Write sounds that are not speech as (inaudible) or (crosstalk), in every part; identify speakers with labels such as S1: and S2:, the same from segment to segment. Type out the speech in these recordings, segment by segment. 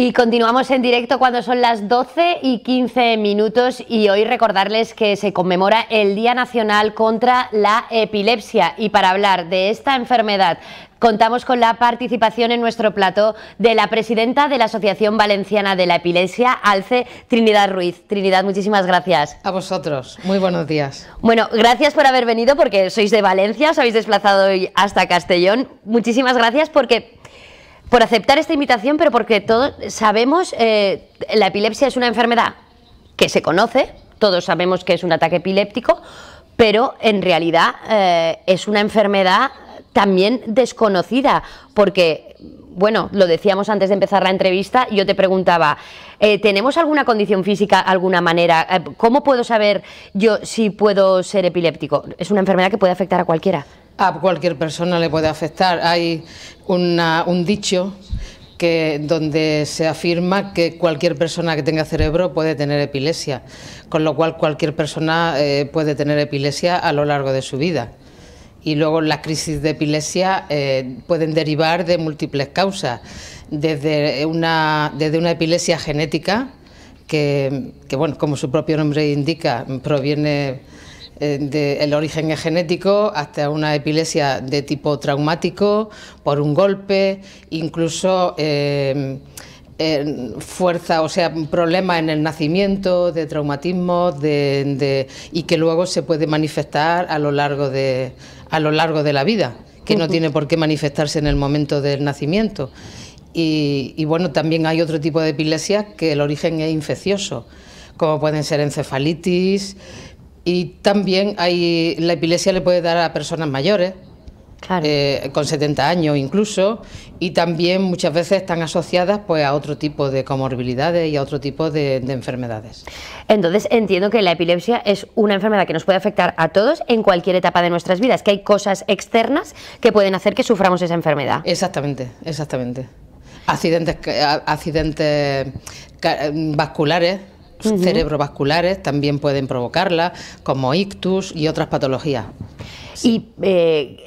S1: Y continuamos en directo cuando son las 12 y 15 minutos y hoy recordarles que se conmemora el Día Nacional contra la Epilepsia y para hablar de esta enfermedad contamos con la participación en nuestro plato de la presidenta de la Asociación Valenciana de la Epilepsia, Alce Trinidad Ruiz. Trinidad,
S2: muchísimas gracias. A vosotros, muy buenos días.
S1: Bueno, gracias por haber venido porque sois de Valencia, os habéis desplazado hoy hasta Castellón. Muchísimas gracias porque por aceptar esta invitación, pero porque todos sabemos, eh, la epilepsia es una enfermedad que se conoce, todos sabemos que es un ataque epiléptico, pero en realidad eh, es una enfermedad también desconocida, porque, bueno, lo decíamos antes de empezar la entrevista, yo te preguntaba, eh, ¿tenemos alguna condición física, alguna manera?
S2: ¿Cómo puedo saber yo si puedo ser epiléptico? Es una enfermedad que puede afectar a cualquiera a cualquier persona le puede afectar. Hay un dicho que, donde se afirma que cualquier persona que tenga cerebro puede tener epilepsia, con lo cual cualquier persona eh, puede tener epilepsia a lo largo de su vida. Y luego las crisis de epilepsia eh, pueden derivar de múltiples causas, desde una, desde una epilepsia genética, que, que bueno, como su propio nombre indica, proviene eh, de el origen es genético hasta una epilepsia de tipo traumático, por un golpe, incluso eh, eh, fuerza, o sea, problemas en el nacimiento, de traumatismo, de, de, y que luego se puede manifestar a lo largo de, a lo largo de la vida, que no tiene por qué manifestarse en el momento del nacimiento. Y, y bueno, también hay otro tipo de epilepsia que el origen es infeccioso, como pueden ser encefalitis, y también hay, la epilepsia le puede dar a personas mayores, eh, con 70 años incluso, y también muchas veces están asociadas pues, a otro tipo de comorbilidades y a otro tipo de, enfermedades. Entonces
S1: entiendo que la epilepsia es una enfermedad que nos puede afectar a todos en cualquier etapa de nuestras vidas, que hay
S2: cosas externas que pueden hacer que suframos esa enfermedad. Exactamente, exactamente. Accidentes, accidentes vasculares cerebrovasculares también pueden provocarla, como ictus y otras patologías. Y eh,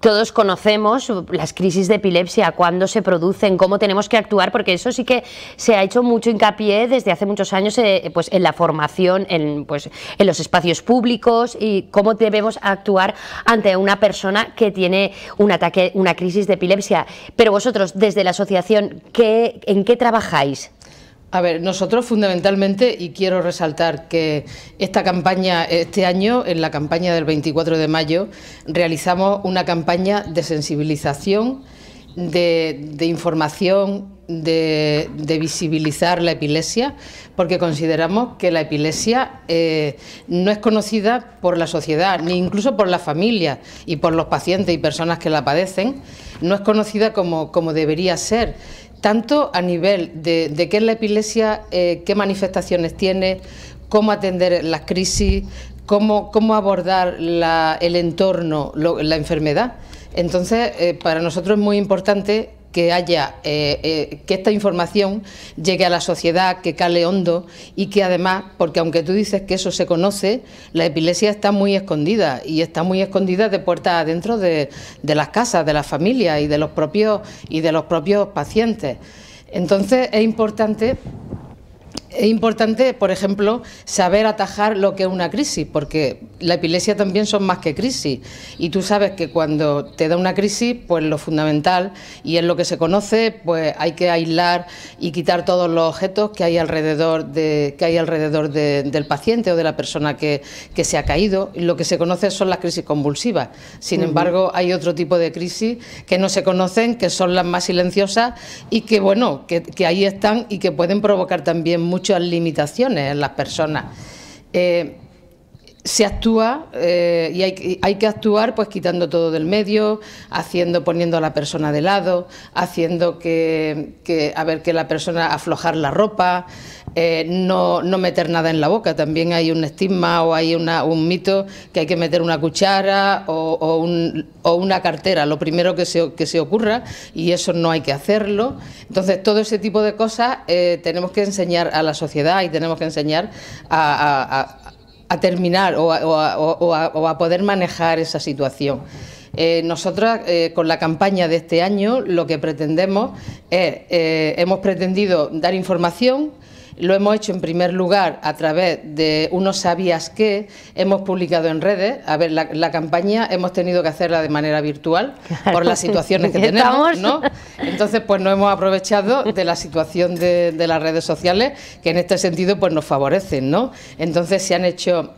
S2: todos conocemos las crisis de epilepsia, cuándo se producen, cómo tenemos
S1: que actuar, porque eso sí que se ha hecho mucho hincapié desde hace muchos años eh, pues en la formación, en, pues, en los espacios públicos y cómo debemos actuar ante una persona que tiene un ataque, una crisis de epilepsia. Pero vosotros, desde la asociación,
S2: ¿en qué trabajáis? A ver, nosotros fundamentalmente, y quiero resaltar que esta campaña, este año, en la campaña del 24 de mayo, realizamos una campaña de sensibilización, de, información, de, visibilizar la epilepsia, porque consideramos que la epilepsia eh, no es conocida por la sociedad, ni incluso por la familia, y por los pacientes y personas que la padecen, no es conocida como, como debería ser tanto a nivel de, qué es la epilepsia, eh, qué manifestaciones tiene, cómo atender las crisis, cómo, cómo abordar el entorno, la enfermedad. Entonces, eh, para nosotros es muy importante que haya eh, eh, que esta información llegue a la sociedad, que cale hondo y que además, porque aunque tú dices que eso se conoce, la epilepsia está muy escondida y está muy escondida de puerta adentro de, de las casas, de las familias y de los propios y de los propios pacientes. Entonces es importante es importante, por ejemplo, saber atajar lo que es una crisis, porque la epilepsia también son más que crisis. Y tú sabes que cuando te da una crisis, pues lo fundamental y es lo que se conoce, pues hay que aislar y quitar todos los objetos que hay alrededor, de, que hay alrededor del paciente o de la persona que, que, se ha caído. Lo que se conoce son las crisis convulsivas. Sin embargo, hay otro tipo de crisis que no se conocen, que son las más silenciosas y que, bueno, que, que ahí están y que pueden provocar también mucho muchas limitaciones en las personas. Eh, se actúa eh, y hay, que actuar pues quitando todo del medio, haciendo, poniendo a la persona de lado, haciendo que, a ver que la persona aflojar la ropa, eh, no, no, meter nada en la boca. También hay un estigma o hay un mito que hay que meter una cuchara o, o, una cartera, lo primero que se, que se, ocurra, y eso no hay que hacerlo. Entonces, todo ese tipo de cosas eh, tenemos que enseñar a la sociedad y tenemos que enseñar a a terminar o a, poder manejar esa situación. Eh, nosotras, eh, con la campaña de este año, lo que pretendemos es, eh, hemos pretendido dar información, lo hemos hecho en primer lugar a través de unos sabías qué hemos publicado en redes. A ver, la, campaña hemos tenido que hacerla de manera virtual por las (laughs) situaciones que tenemos, ¿no? Entonces, pues no hemos aprovechado de la situación de, las redes sociales que en este sentido pues nos favorecen, ¿no? Entonces se han hecho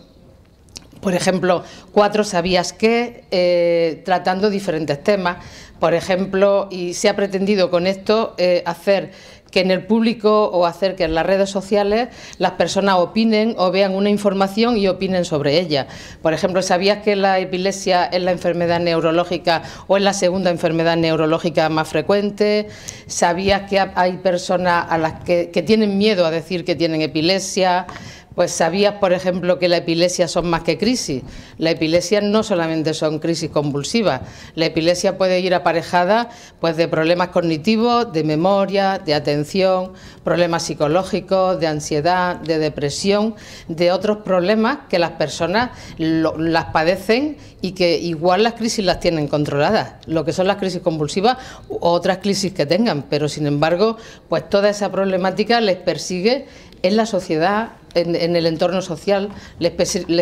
S2: por ejemplo, cuatro sabías qué eh, tratando diferentes temas. Por ejemplo, y se ha pretendido con esto eh, hacer que en el público o hacer que en las redes sociales las personas opinen o vean una información y opinen sobre ella. Por ejemplo, ¿sabías que la epilepsia es la enfermedad neurológica o es la segunda enfermedad neurológica más frecuente? ¿Sabías que hay personas a las que, que tienen miedo a decir que tienen epilepsia? Pues sabías, por ejemplo, que la epilepsia son más que crisis. La epilepsia no solamente son crisis convulsivas. La epilepsia puede ir aparejada pues, de problemas cognitivos, de memoria, de atención, problemas psicológicos, de ansiedad, de depresión, de otros problemas que las personas las padecen y que igual las crisis las tienen controladas, lo que son las crisis convulsivas u otras crisis que tengan, pero sin embargo, pues toda esa problemática les persigue en la sociedad, en, el entorno social, les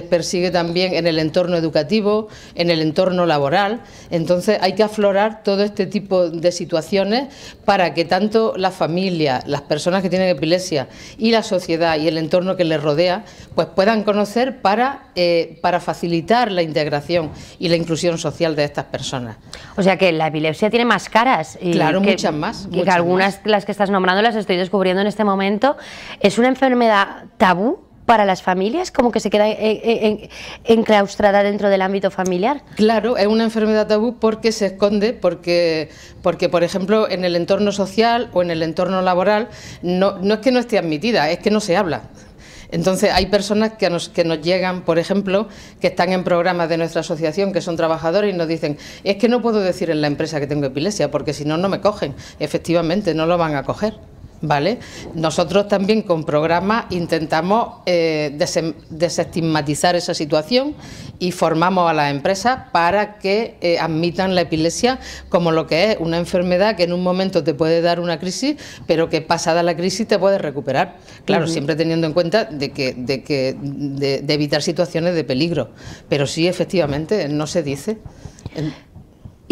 S2: persigue, también en el entorno educativo, en el entorno laboral. Entonces hay que aflorar todo este tipo de situaciones para que tanto la familia, las personas que tienen epilepsia y la sociedad y el entorno que les rodea, pues puedan conocer para, eh, para facilitar la integración y la inclusión social de estas personas. O sea que la epilepsia
S1: tiene más caras. Y claro, muchas más. Y que algunas, las que estás nombrando, las estoy descubriendo en este momento. Es una enfermedad tabú para las familias, como que se queda eh, eh, enclaustrada dentro del ámbito familiar.
S2: Claro, es una enfermedad tabú porque se esconde, porque, porque por ejemplo, en el entorno social o en el entorno laboral, no, no es que no esté admitida, es que no se habla. Entonces hay personas que nos, que nos llegan, por ejemplo, que están en programas de nuestra asociación, que son trabajadores y nos dicen, es que no puedo decir en la empresa que tengo epilepsia, porque si no, no me cogen. Efectivamente, no lo van a coger. ¿vale? Nosotros también con programas intentamos eh, desestigmatizar esa situación y formamos a las empresas para que eh, admitan la epilepsia como lo que es una enfermedad que en un momento te puede dar una crisis, pero que pasada la crisis te puedes recuperar. Claro, siempre teniendo en cuenta de que, de que de, evitar situaciones de peligro, pero sí efectivamente no se dice.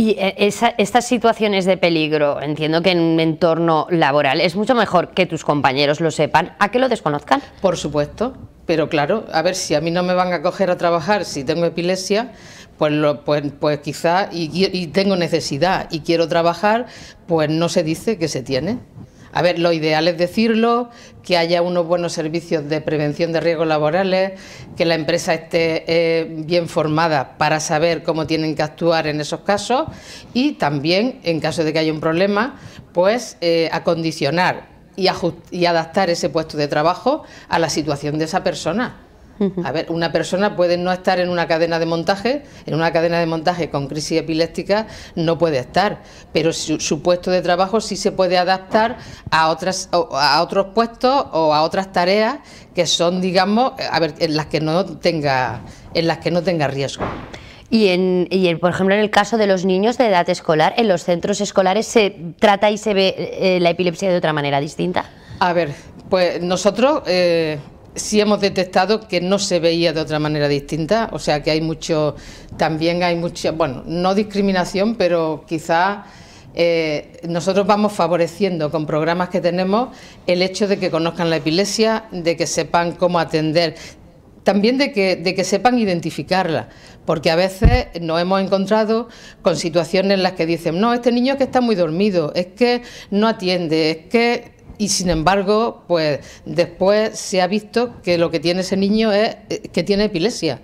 S1: Y eh, esa, estas situaciones de peligro, entiendo que en un entorno
S2: laboral es mucho mejor que tus compañeros lo sepan a que lo desconozcan. Por supuesto, pero claro, a ver, si a mí no me van a coger a trabajar si tengo epilepsia, pues, lo, pues, pues quizá y tengo necesidad y quiero trabajar, pues no se dice que se tiene. A ver, lo ideal es decirlo, que haya unos buenos servicios de prevención de riesgos laborales, que la empresa esté eh, bien formada para saber cómo tienen que actuar en esos casos y también, en caso de que haya un problema, pues eh, acondicionar y, y adaptar ese puesto de trabajo a la situación de esa persona. A ver, una persona puede no estar en una cadena de montaje, en una cadena de montaje con crisis epiléptica no puede estar, pero su, puesto de trabajo sí se puede adaptar a, otras, a otros puestos o a otras tareas que son, digamos, a ver, en las que no tenga, en las que no tenga riesgo. Y, en, por ejemplo, en el
S1: caso de los niños de edad escolar, ¿en los centros escolares se trata y se ve eh, la epilepsia
S2: de otra manera distinta? A ver, pues nosotros eh, sí hemos detectado que no se veía de otra manera distinta, o sea que hay mucho, también hay mucha, bueno, no discriminación, pero quizás... Eh, nosotros vamos favoreciendo con programas que tenemos el hecho de que conozcan la epilepsia, de que sepan cómo atender, también de que, de que sepan identificarla, porque a veces nos hemos encontrado con situaciones en las que dicen, no, este niño es que está muy dormido, es que no atiende, es que y sin embargo, pues después se ha visto que lo que tiene ese niño es eh, que tiene epilepsia.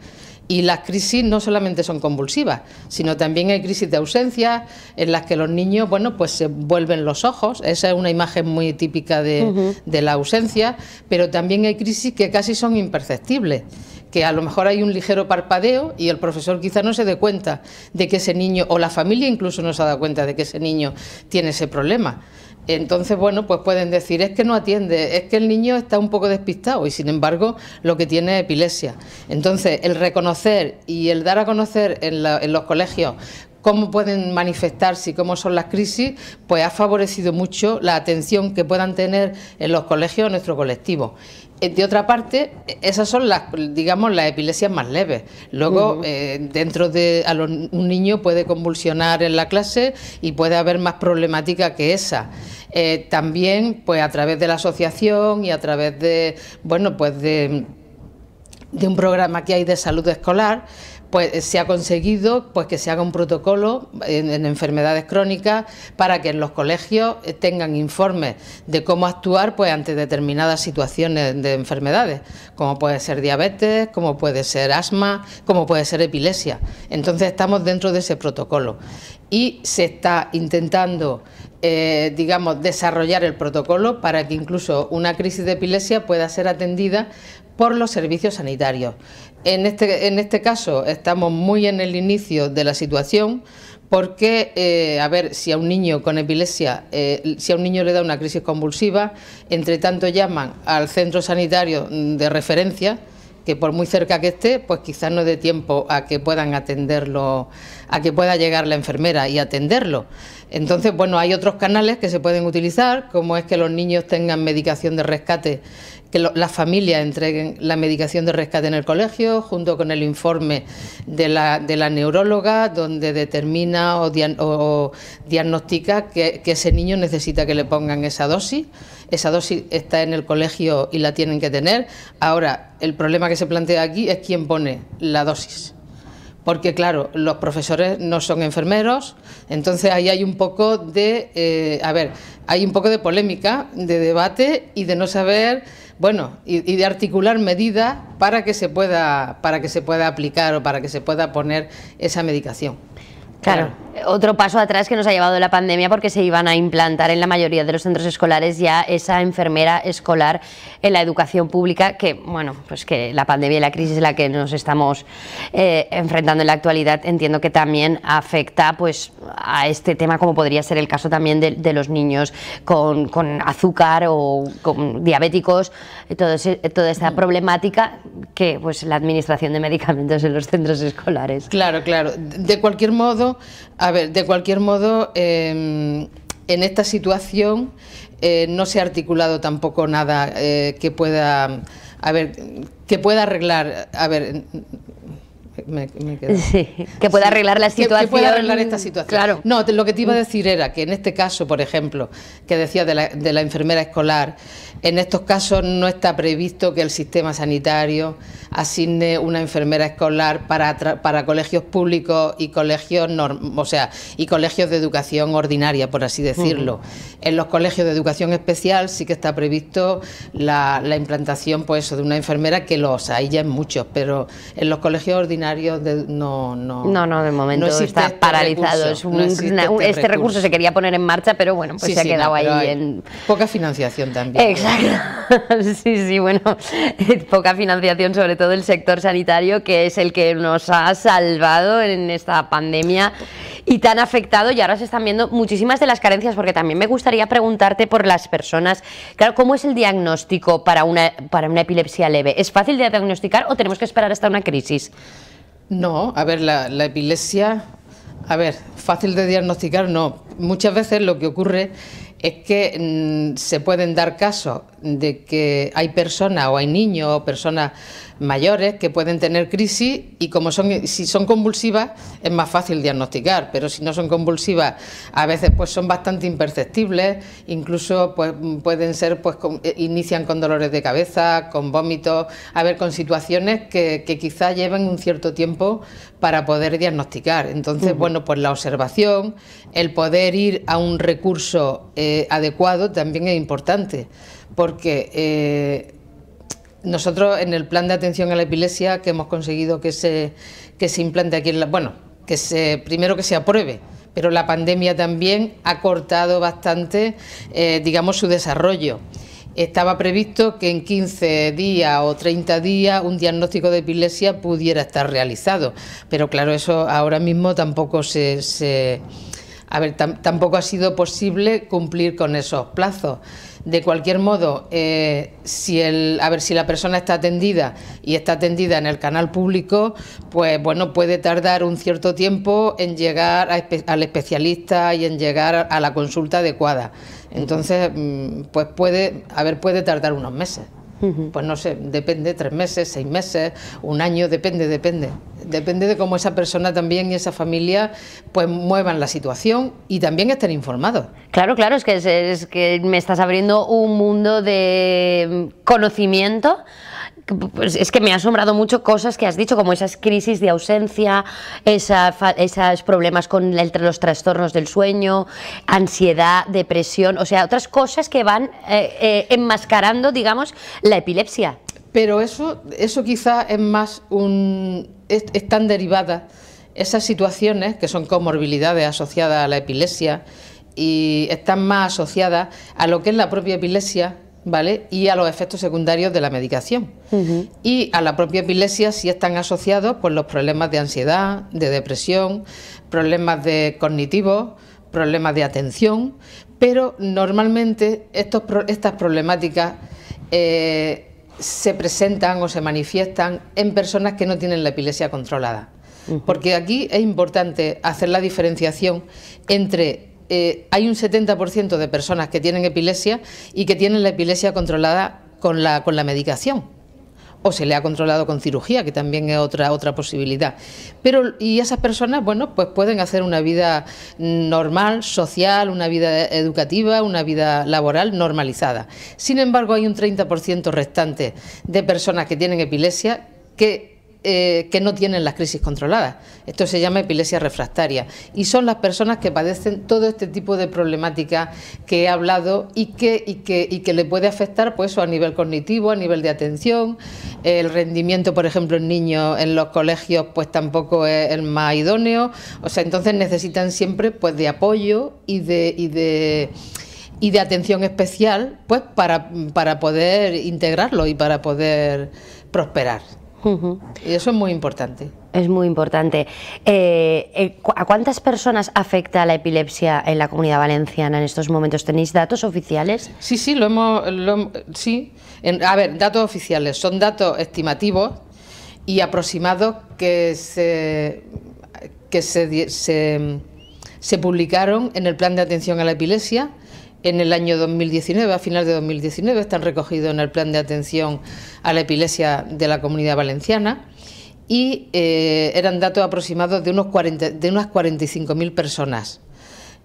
S2: Y las crisis no solamente son convulsivas, sino también hay crisis de ausencia en las que los niños, bueno, pues se vuelven los ojos. Esa es una imagen muy típica de, la ausencia, pero también hay crisis que casi son imperceptibles que a lo mejor hay un ligero parpadeo y el profesor quizá no se dé cuenta de que ese niño, o la familia incluso no se ha dado cuenta de que ese niño tiene ese problema. Entonces, bueno, pues pueden decir, es que no atiende, es que el niño está un poco despistado y sin embargo lo que tiene es epilepsia. Entonces, el reconocer y el dar a conocer en, en los colegios cómo pueden manifestarse y cómo son las crisis, pues ha favorecido mucho la atención que puedan tener en los colegios nuestro colectivo. Eh, de otra parte, esas son las, digamos, las epilepsias más leves. Luego, eh, dentro de un niño puede convulsionar en la clase y puede haber más problemática que esa. Eh, también, pues, a través de la asociación y a través de, bueno, pues de, de un programa que hay de salud escolar pues se ha conseguido pues que se haga un protocolo en, enfermedades crónicas para que en los colegios eh, tengan informes de cómo actuar pues ante determinadas situaciones de enfermedades, como puede ser diabetes, como puede ser asma, como puede ser epilepsia. Entonces estamos dentro de ese protocolo y se está intentando eh, digamos, desarrollar el protocolo para que incluso una crisis de epilepsia pueda ser atendida por los servicios sanitarios. En este, este caso estamos muy en el inicio de la situación porque, eh, a ver, si a un niño con epilepsia, eh, si a un niño le da una crisis convulsiva, entre tanto llaman al centro sanitario de referencia, que por muy cerca que esté, pues quizás no dé tiempo a que puedan atenderlo, a que pueda llegar la enfermera y atenderlo. Entonces, bueno, hay otros canales que se pueden utilizar, como es que los niños tengan medicación de rescate, que las familias entreguen la medicación de rescate en el colegio, junto con el informe de la, neuróloga, donde determina o, diagnostica que ese niño necesita que le pongan esa dosis. Esa dosis está en el colegio y la tienen que tener. Ahora, el problema que se plantea aquí es quién pone la dosis porque claro, los profesores no son enfermeros, entonces ahí hay un poco de, eh, a ver, hay un poco de polémica, de debate y de no saber, bueno, y, de articular medidas para que se pueda, para que se pueda aplicar o para que se pueda poner esa medicación. claro
S1: otro paso atrás que nos ha llevado la pandemia porque se iban a implantar en la mayoría de los centros escolares ya esa enfermera escolar en la educación pública que, bueno, pues que la pandemia y la crisis en la que nos estamos eh, enfrentando en la actualidad entiendo que también afecta pues a este tema como podría ser el caso también de, los niños con, azúcar o con diabéticos, todo toda esta mm. problemática que
S2: pues la administración de medicamentos en los centros escolares. Claro, claro. De cualquier modo, a ver, de cualquier modo, em, en esta situación eh, no se ha articulado tampoco nada eh, que pueda, a ver, que pueda arreglar, a ver. Me, (laughs) Sí, que pueda arreglar la situación. Que, pueda arreglar esta situación. Claro. No, lo que te iba a decir era que en este caso, por ejemplo, que decía de la enfermera escolar, en estos casos no está previsto que el sistema sanitario asigne una enfermera escolar para, para colegios públicos y colegios, o sea, y colegios de educación ordinaria, por así decirlo. En los colegios de educación especial sí que está previsto la, implantación pues, de una enfermera que los hay ya en muchos, pero en los colegios ordinarios no, no. No, de momento está este paralizado. este, este recurso. se quería
S1: poner en marcha, pero bueno, pues se ha quedado ahí
S2: en. Poca financiación también.
S1: Exacto. (laughs) sí, sí, bueno, (laughs) poca financiación sobre todo del sector sanitario, que es el que nos ha salvado en esta pandemia y tan afectado. Y ahora se están viendo muchísimas de las carencias, porque también me gustaría preguntarte por las personas. Claro, ¿cómo es el diagnóstico para una, para una epilepsia leve? ¿Es fácil de diagnosticar
S2: o tenemos que esperar hasta una crisis? No, a ver, la, epilepsia, a ver, fácil de diagnosticar no. Muchas veces lo que ocurre es que mm, se pueden dar casos de que hay personas o hay niños o personas mayores que pueden tener crisis y como son si son convulsivas es más fácil diagnosticar, pero si no son convulsivas a veces pues son bastante imperceptibles, incluso pues pueden ser pues eh, inician con dolores de cabeza, con vómitos, a ver con situaciones que, que quizá lleven un cierto tiempo para poder diagnosticar. Entonces, bueno, pues la observación, el poder ir a un recurso eh, adecuado también es importante porque eh, nosotros en el plan de atención a la epilepsia que hemos conseguido que se, que se implante aquí en la... Bueno, que se, primero que se apruebe, pero la pandemia también ha cortado bastante, eh, digamos, su desarrollo. Estaba previsto que en 15 días o 30 días un diagnóstico de epilepsia pudiera estar realizado, pero claro, eso ahora mismo tampoco se a ver, tampoco ha sido posible cumplir con esos plazos. De cualquier modo, eh, si a ver, si la persona está atendida y está atendida en el canal público, pues bueno, puede tardar un cierto tiempo en llegar al especialista y en llegar a la consulta adecuada. Entonces, mm, pues puede, a ver, puede tardar unos meses. Pues no sé, depende, tres meses, seis meses, un año, depende, depende. Depende de cómo esa persona también y esa familia pues muevan la situación y también estén informados. Claro, claro, es que, es que me estás
S1: abriendo un mundo de conocimiento pues, es que me ha asombrado mucho cosas que has dicho, como esas crisis de ausencia, esos problemas con los trastornos del sueño, ansiedad, depresión, o sea, otras cosas que van eh, eh, enmascarando,
S2: digamos, la epilepsia. Pero eso, eso quizá es más un... ...están derivadas derivada esas situaciones que son comorbilidades asociadas a la epilepsia y están más asociadas a lo que es la propia epilepsia ¿vale? Y a los efectos secundarios de la medicación. Y a la propia epilepsia sí están asociados pues, los problemas de ansiedad, de depresión, problemas de cognitivos, problemas de atención, pero normalmente estas problemáticas eh, se presentan o se manifiestan en personas que no tienen la epilepsia controlada. Porque aquí es importante hacer la diferenciación entre eh, hay un 70% de personas que tienen epilepsia y que tienen la epilepsia controlada con la, con la medicación o se le ha controlado con cirugía, que también es otra, otra posibilidad. Pero, y esas personas, bueno, pues pueden hacer una vida normal, social, una vida educativa, una vida laboral normalizada. Sin embargo, hay un 30% restante de personas que tienen epilepsia que eh, que no tienen las crisis controladas. Esto se llama epilepsia refractaria y son las personas que padecen todo este tipo de problemática que he hablado y que, y que, le puede afectar pues, a nivel cognitivo, a nivel de atención, el rendimiento, por ejemplo, en niños en los colegios pues tampoco es el más idóneo, o sea, entonces necesitan siempre pues, de apoyo y de... Y de atención especial, pues para poder integrarlo y para poder prosperar. Y eso es muy importante. Es muy importante. Eh, eh, ¿A cuántas
S1: personas afecta la epilepsia en la comunidad valenciana en estos momentos? ¿Tenéis datos oficiales? Sí,
S2: sí, lo hemos. sí. a ver, datos oficiales. Son datos estimativos y aproximados que se, se publicaron en el plan de atención a la epilepsia en el año 2019, a final de 2019, están recogidos en el plan de atención a la epilepsia de la comunidad valenciana y eh, eran datos aproximados de, unos 40, de unas 45.000 personas.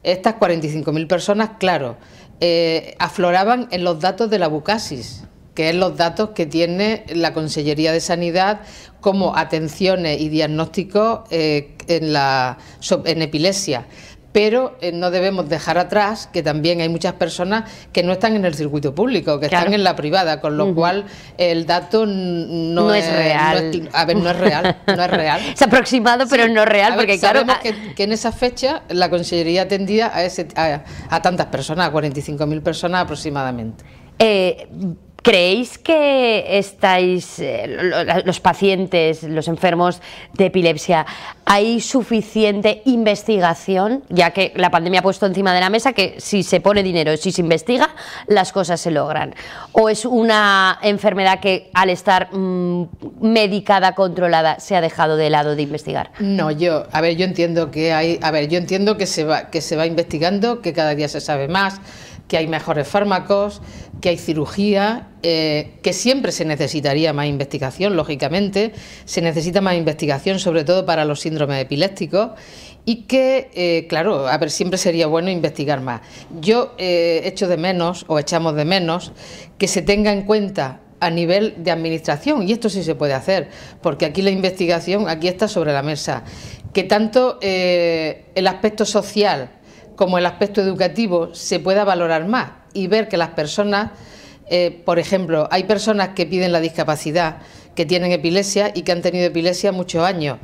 S2: Estas 45.000 personas, claro, eh, afloraban en los datos de la bucasis, que es los datos que tiene la Consellería de Sanidad como atenciones y diagnósticos eh, en, en epilepsia pero eh, no debemos dejar atrás que también hay muchas personas que no están en el circuito público, que están en la privada, con lo cual el dato no, es, real. a ver, no es real, no es real. (laughs) es aproximado, pero no real, porque claro... Sabemos ah, que, en esa fecha la Consellería atendía a, a, tantas personas, a 45.000 personas aproximadamente. Eh, ¿Creéis que estáis, eh, los
S1: pacientes, los enfermos de epilepsia, hay suficiente investigación? Ya que la pandemia ha puesto encima de la mesa que si se pone dinero, si se investiga, las cosas se logran. ¿O es una enfermedad que al estar mm, medicada,
S2: controlada, se ha dejado de lado de investigar? No, yo, a ver, yo entiendo que hay, a ver, yo entiendo que se va, que se va investigando, que cada día se sabe más que hay mejores fármacos, que hay cirugía, eh, que siempre se necesitaría más investigación, lógicamente, se necesita más investigación sobre todo para los síndromes epilépticos y que, eh, claro, a ver, siempre sería bueno investigar más. Yo eh, echo de menos o echamos de menos que se tenga en cuenta a nivel de administración, y esto sí se puede hacer, porque aquí la investigación, aquí está sobre la mesa, que tanto el aspecto social, como el aspecto educativo se pueda valorar más y ver que las personas, eh, por ejemplo, hay personas que piden la discapacidad, que tienen epilepsia y que han tenido epilepsia muchos años.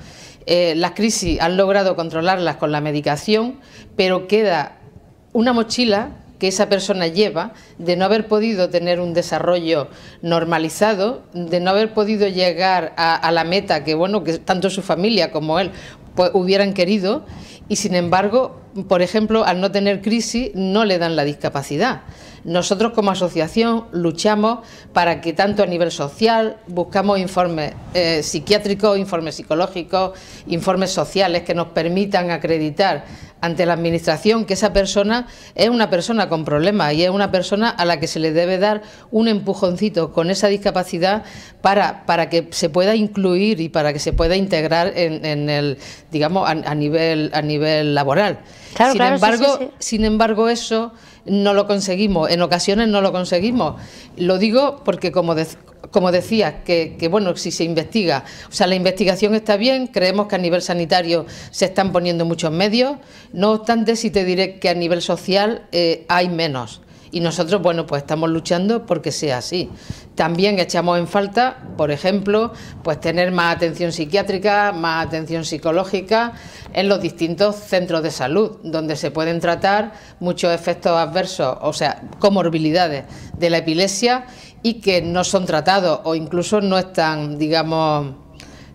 S2: Eh, las crisis han logrado controlarlas con la medicación, pero queda una mochila que esa persona lleva de no haber podido tener un desarrollo normalizado, de no haber podido llegar a, a la meta que bueno que tanto su familia como él pues, hubieran querido y sin embargo, por ejemplo, al no tener crisis no le dan la discapacidad. Nosotros como asociación luchamos para que tanto a nivel social buscamos informes eh, psiquiátricos, informes psicológicos, informes sociales que nos permitan acreditar ante la administración que esa persona es una persona con problemas y es una persona a la que se le debe dar un empujoncito con esa discapacidad para, para que se pueda incluir y para que se pueda integrar en, el, digamos, a, nivel, a nivel laboral sin, embargo, sin embargo, eso no lo conseguimos, en ocasiones no lo conseguimos. Lo digo porque, como, decías, decía, que, bueno, si se investiga, o sea, la investigación está bien, creemos que a nivel sanitario se están poniendo muchos medios, no obstante, si te diré que a nivel social eh, hay menos. Y nosotros, bueno, pues estamos luchando porque sea así. También echamos en falta, por ejemplo, pues tener más atención psiquiátrica, más atención psicológica en los distintos centros de salud, donde se pueden tratar muchos efectos adversos, o sea, comorbilidades de la epilepsia y que no son tratados o incluso no están, digamos,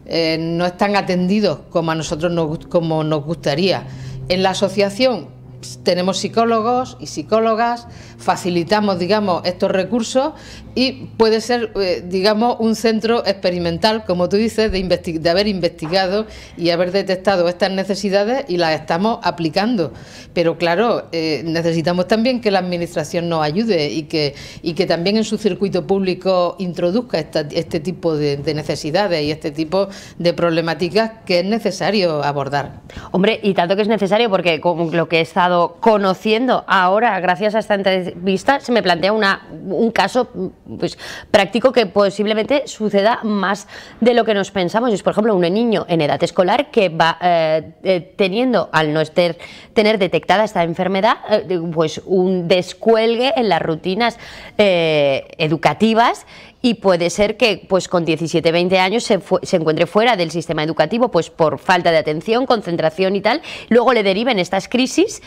S2: eh, no están atendidos como a nosotros nos, como nos gustaría. En la asociación tenemos psicólogos y psicólogas, facilitamos, digamos, estos recursos y puede ser, eh, digamos, un centro experimental, como tú dices, de, haber investigado y haber detectado estas necesidades y las estamos aplicando. Pero claro, eh, necesitamos también que la Administración nos ayude y que, que también en su circuito público introduzca este tipo de, de necesidades y este tipo de problemáticas que es necesario abordar. Hombre, y tanto que es necesario
S1: porque con lo que he estado conociendo ahora, gracias a esta entrevista, se me plantea un caso pues, práctico que posiblemente suceda más de lo que nos pensamos. Es, por ejemplo, un niño en edad escolar que va eh, eh, teniendo, al no tener detectada esta enfermedad, eh, pues un descuelgue en las rutinas educativas y puede ser que pues con 17, 20 años se, se, encuentre fuera del sistema educativo pues por falta de atención, concentración y tal, luego le deriven estas crisis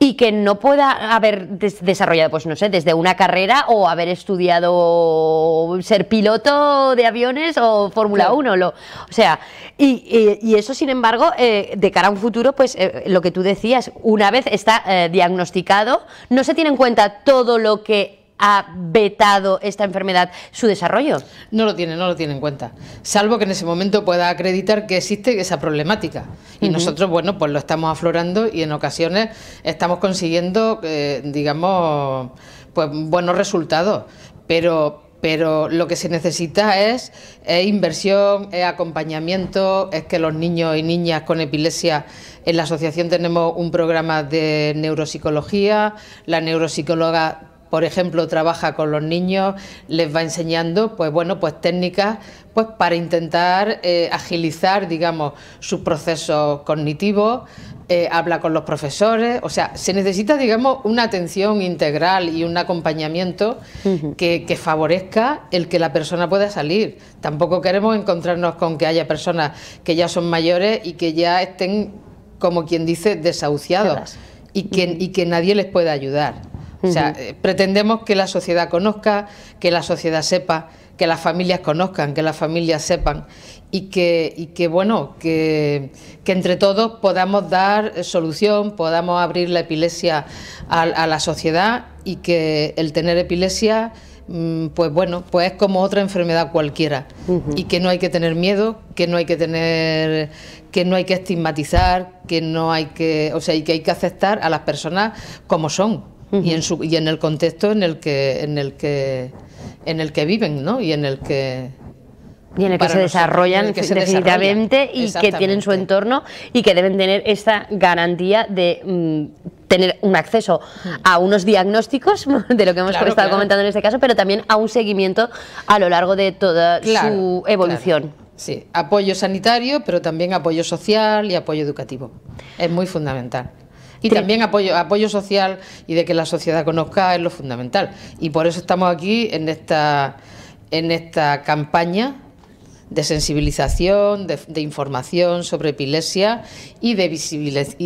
S1: y que no pueda haber desarrollado pues no sé, desde una carrera o haber estudiado ser piloto de aviones o Fórmula 1, o sea, y, eso sin embargo eh, de cara a un futuro pues eh, lo que tú decías, una vez está eh, diagnosticado, no se tiene en cuenta todo lo que ha
S2: vetado esta enfermedad su desarrollo? No lo tiene, no lo tiene en cuenta. Salvo que en ese momento pueda acreditar que existe esa problemática. Y nosotros, bueno, pues lo estamos aflorando y en ocasiones estamos consiguiendo, eh, digamos, pues buenos resultados. Pero, pero lo que se necesita es, es, inversión, es acompañamiento, es que los niños y niñas con epilepsia, en la asociación tenemos un programa de neuropsicología, la neuropsicóloga por ejemplo, trabaja con los niños, les va enseñando, pues bueno, pues técnicas, pues para intentar eh, agilizar, digamos, sus procesos cognitivos, eh, habla con los profesores, o sea, se necesita, digamos, una atención integral y un acompañamiento que, favorezca el que la persona pueda salir. Tampoco queremos encontrarnos con que haya personas que ya son mayores y que ya estén, como quien dice, desahuciados y que nadie les pueda ayudar. O sea, eh, pretendemos que la sociedad conozca, que la sociedad sepa, que las familias conozcan, que las familias sepan y que, bueno, que, entre todos podamos dar eh, solución, podamos abrir la epilepsia a, la sociedad y que el tener epilepsia mm, pues bueno, pues es como otra enfermedad cualquiera y que no hay que tener miedo, que no hay que tener, que no hay que estigmatizar, que no hay que, o sea, y que hay que aceptar a las personas como son, y, en y en el contexto en el que, en el que, en el que viven, ¿no? Y en el que y en el que se desarrollan que definitivamente y que tienen su
S1: entorno y que deben tener esta garantía de mm, tener un acceso a unos diagnósticos (laughs) de lo que hemos estado comentando en
S2: este caso, pero también a un seguimiento a lo largo de toda su evolución. Sí, apoyo sanitario, pero también apoyo social y apoyo educativo. Es muy fundamental. Y también apoyo, apoyo social y de que la sociedad conozca es lo fundamental. Y por eso estamos aquí en esta, en esta campaña de sensibilización, de, información sobre epilepsia y de,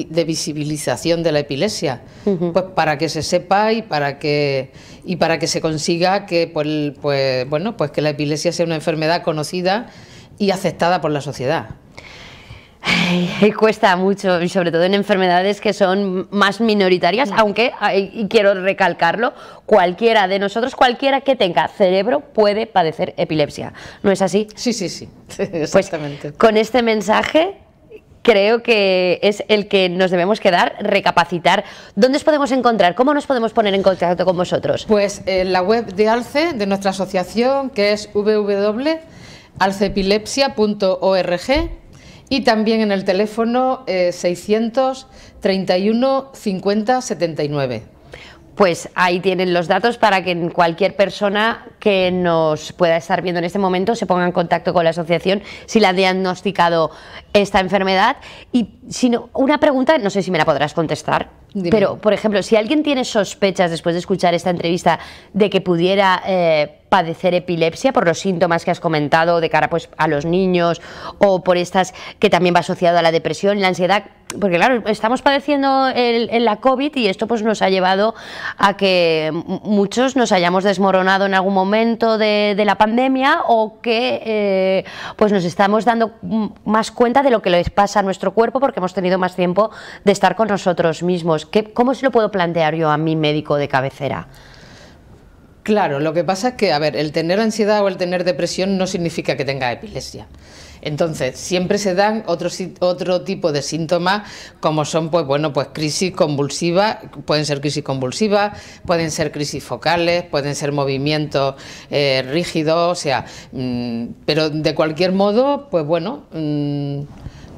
S2: de visibilización de la epilepsia, pues para que se sepa y para que y para que se consiga que pues, pues bueno pues que la epilepsia sea una enfermedad conocida y aceptada por la sociedad cuesta mucho, y sobre todo en enfermedades que
S1: son más minoritarias, aunque, y quiero recalcarlo, cualquiera de nosotros, cualquiera que tenga cerebro, puede padecer epilepsia. ¿No es así? Sí, sí, sí, (laughs)
S2: pues, exactamente.
S1: con este mensaje creo que es el que nos debemos quedar,
S2: recapacitar. ¿Dónde os podemos encontrar? ¿Cómo nos podemos poner en contacto con vosotros? Pues en la web de ALCE, de nuestra asociación, que es www.alceepilepsia.org y también en el teléfono 631 50 79 pues ahí tienen los datos para que cualquier
S1: persona que nos pueda estar viendo en este momento se ponga en contacto con la asociación si la ha diagnosticado esta enfermedad. Y si una pregunta, no sé si me la podrás contestar, pero por ejemplo, si alguien tiene sospechas después de escuchar esta entrevista de que pudiera eh, padecer epilepsia por los síntomas que has comentado de cara pues, a los niños o por estas que también va asociado a la depresión, y la ansiedad, porque claro, estamos padeciendo el, la COVID y esto pues nos ha llevado a que muchos nos hayamos desmoronado en algún momento de, la pandemia o que eh, pues nos estamos dando más cuenta de lo que les pasa a nuestro cuerpo porque hemos tenido más tiempo de estar con nosotros
S2: mismos. ¿Qué, ¿Cómo se lo puedo plantear yo a mi médico de cabecera? Claro, lo que pasa es que, a ver, el tener ansiedad o el tener depresión no significa que tenga epilepsia. Entonces, siempre se dan otro, otro tipo de síntomas como son, pues bueno, pues crisis convulsiva pueden ser crisis convulsiva pueden ser crisis focales, pueden ser movimientos eh, rígidos, o sea, mm, pero de cualquier modo, pues bueno... Mm,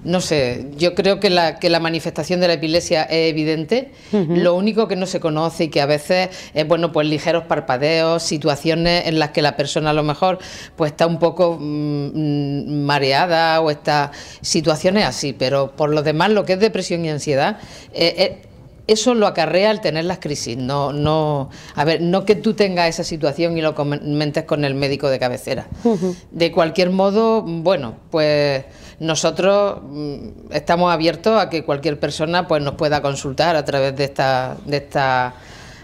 S2: no sé, yo creo que la, que la manifestación de la epilepsia es evidente. Lo único que no se conoce y que a veces es, bueno, pues ligeros parpadeos, situaciones en las que la persona a lo mejor pues está un poco mm, mm, mareada o está situaciones así, pero por lo demás lo que es depresión y ansiedad eh, eh, eso lo acarrea al tener las crisis. No, no, a ver, no que tú tengas esa situación y lo comentes con el médico de cabecera. De cualquier modo, bueno, pues nosotros mm, estamos abiertos a que cualquier persona pues, nos pueda consultar a través de esta, de esta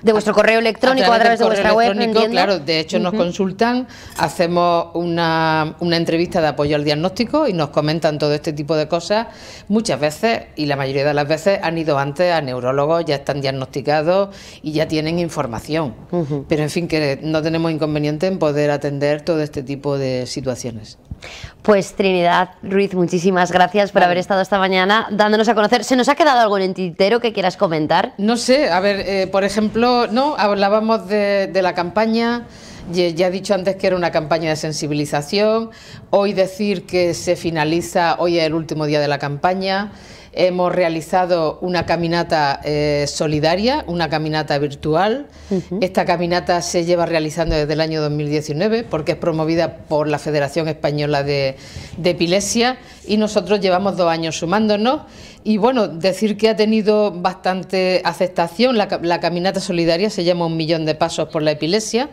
S2: de vuestro correo electrónico, a través, de vuestra web. Claro, de hecho nos consultan, hacemos una, una entrevista de apoyo al diagnóstico y nos comentan todo este tipo de cosas. Muchas veces, y la mayoría de las veces, han ido antes a neurólogos, ya están diagnosticados y ya tienen información. Pero en fin, que no tenemos inconveniente en poder atender todo este tipo de situaciones. Pues Trinidad
S1: Ruiz, muchísimas gracias por haber estado esta mañana dándonos a conocer. ¿Se nos ha quedado algo en el que quieras
S2: comentar? No sé, a ver, eh, por ejemplo, no, hablábamos de, de la campaña. Ya he dicho antes que era una campaña de sensibilización. Hoy decir que se finaliza, hoy es el último día de la campaña. Hemos realizado una caminata eh, solidaria, una caminata virtual. Esta caminata se lleva realizando desde el año 2019 porque es promovida por la Federación Española de, Epilepsia y nosotros llevamos dos años sumándonos. Y bueno, decir que ha tenido bastante aceptación. La, caminata solidaria se llama Un millón de pasos por la epilepsia.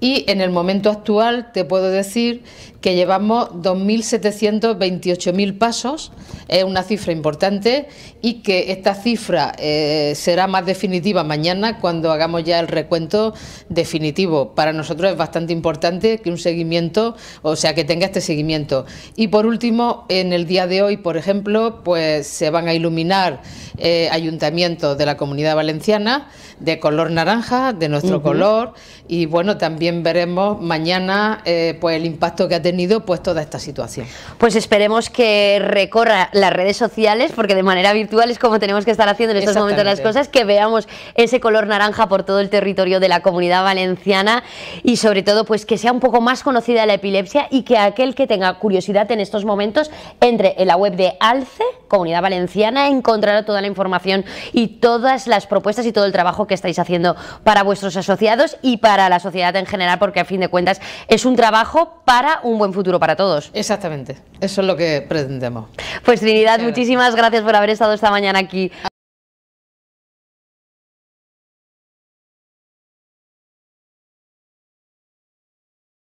S2: Y en el momento actual te puedo decir que llevamos 2.728.000 pasos, es una cifra importante y que esta cifra eh, será más definitiva mañana cuando hagamos ya el recuento definitivo. Para nosotros es bastante importante que un seguimiento, o sea, que tenga este seguimiento. Y por último, en el día de hoy, por ejemplo, pues se van a iluminar eh, ayuntamientos de la Comunidad Valenciana de color naranja, de nuestro color, y bueno, también veremos mañana eh, pues el impacto que ha tenido tenido pues toda esta situación. Pues esperemos que recorra las redes sociales, porque de manera virtual es como tenemos que estar haciendo en estos momentos las cosas,
S1: que veamos ese color naranja por todo el territorio de la comunidad valenciana y sobre todo pues que sea un poco más conocida la epilepsia y que aquel que tenga curiosidad en estos momentos entre en la web de ALCE, Comunidad Valenciana, encontrará toda la información y todas las propuestas y todo el trabajo que estáis haciendo para vuestros asociados y para la sociedad en general, porque a fin de cuentas es un trabajo para un buen futuro para todos. Exactamente, eso es
S2: lo que pretendemos. Pues Trinidad, muchísimas gracias por haber estado esta mañana aquí.